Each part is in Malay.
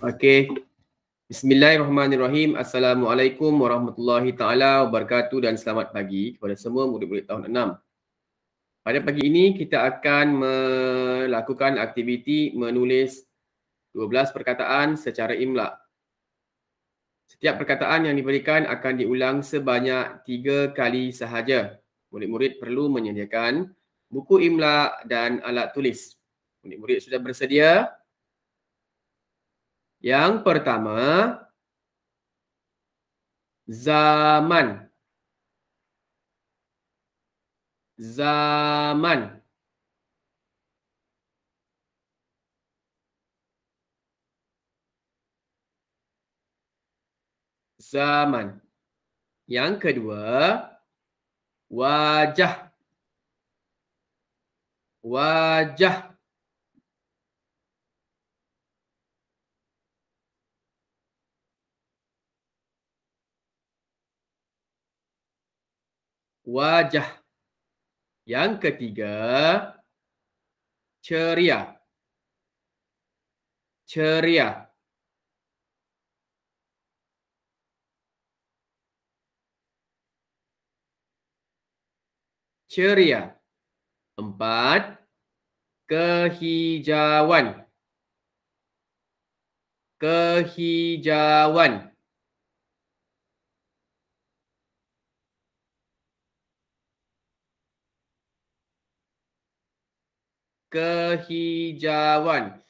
Okay. Bismillahirrahmanirrahim. Assalamualaikum warahmatullahi taala wabarakatuh dan selamat pagi kepada semua murid-murid tahun 6. Pada pagi ini kita akan melakukan aktiviti menulis 12 perkataan secara imla. Setiap perkataan yang diberikan akan diulang sebanyak 3 kali sahaja. Murid-murid perlu menyediakan buku imla dan alat tulis. Murid-murid sudah bersedia? Yang pertama zaman zaman zaman yang kedua wajah wajah wajah. Yang ketiga, ceria. Ceria. Ceria. Empat, kehijauan. Kehijauan. kehijauan.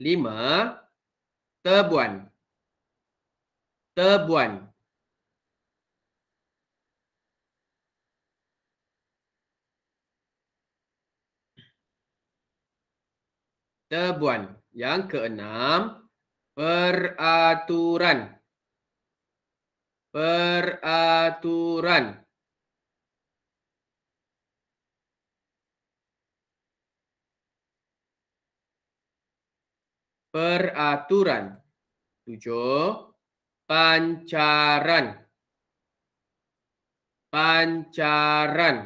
Lima, tebuan. Tebuan. Tebuan. Yang keenam, peraturan. Peraturan. Peraturan. peraturan. Tujuh, pancaran. Pancaran.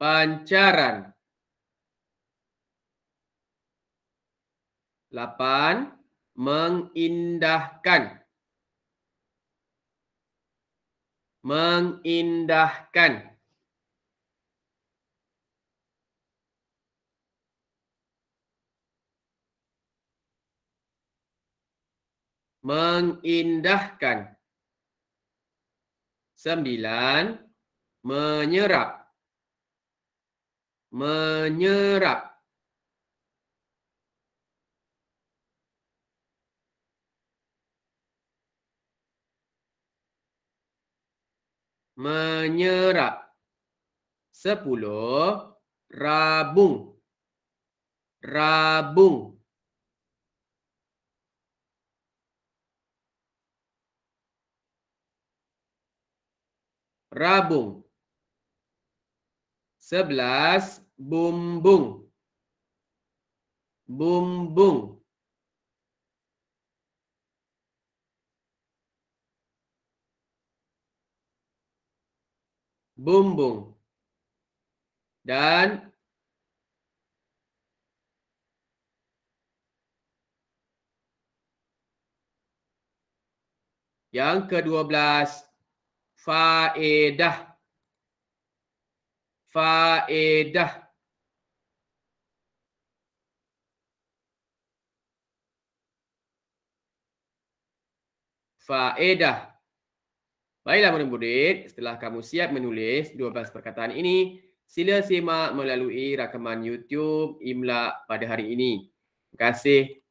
Pancaran. Lapan, mengindahkan. mengindahkan mengindahkan sembilan menyerap menyerap menyerap. Sepuluh, rabung. Rabung. Rabung. Sebelas, bumbung. Bumbung. Bumbung. Bumbung Dan yang ke-12 faedah faedah faedah Baiklah murid-murid, setelah kamu siap menulis 12 perkataan ini, sila simak melalui rakaman YouTube Imla pada hari ini. Terima kasih.